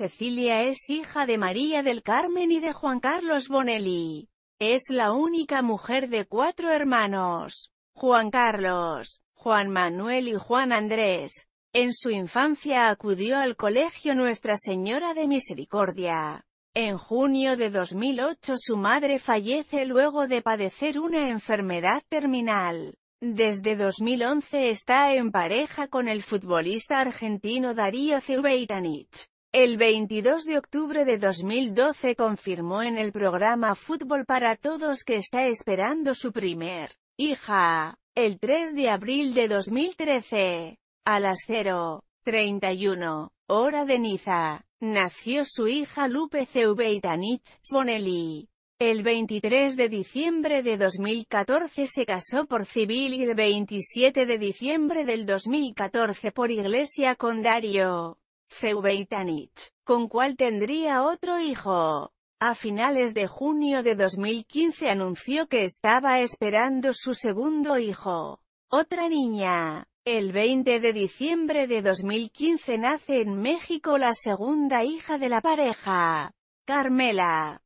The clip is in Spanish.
Cecilia es hija de María del Carmen y de Juan Carlos Bonelli. Es la única mujer de cuatro hermanos. Juan Carlos, Juan Manuel y Juan Andrés. En su infancia acudió al colegio Nuestra Señora de Misericordia. En junio de 2008 su madre fallece luego de padecer una enfermedad terminal. Desde 2011 está en pareja con el futbolista argentino Darío Zubeitanich. El 22 de octubre de 2012 confirmó en el programa Fútbol para Todos que está esperando su primer hija. El 3 de abril de 2013, a las 0.31, hora de Niza, nació su hija Lupe Tanit Bonelli. El 23 de diciembre de 2014 se casó por civil y el 27 de diciembre del 2014 por iglesia con Dario. Zeubeitanich, con cual tendría otro hijo. A finales de junio de 2015 anunció que estaba esperando su segundo hijo, otra niña. El 20 de diciembre de 2015 nace en México la segunda hija de la pareja, Carmela.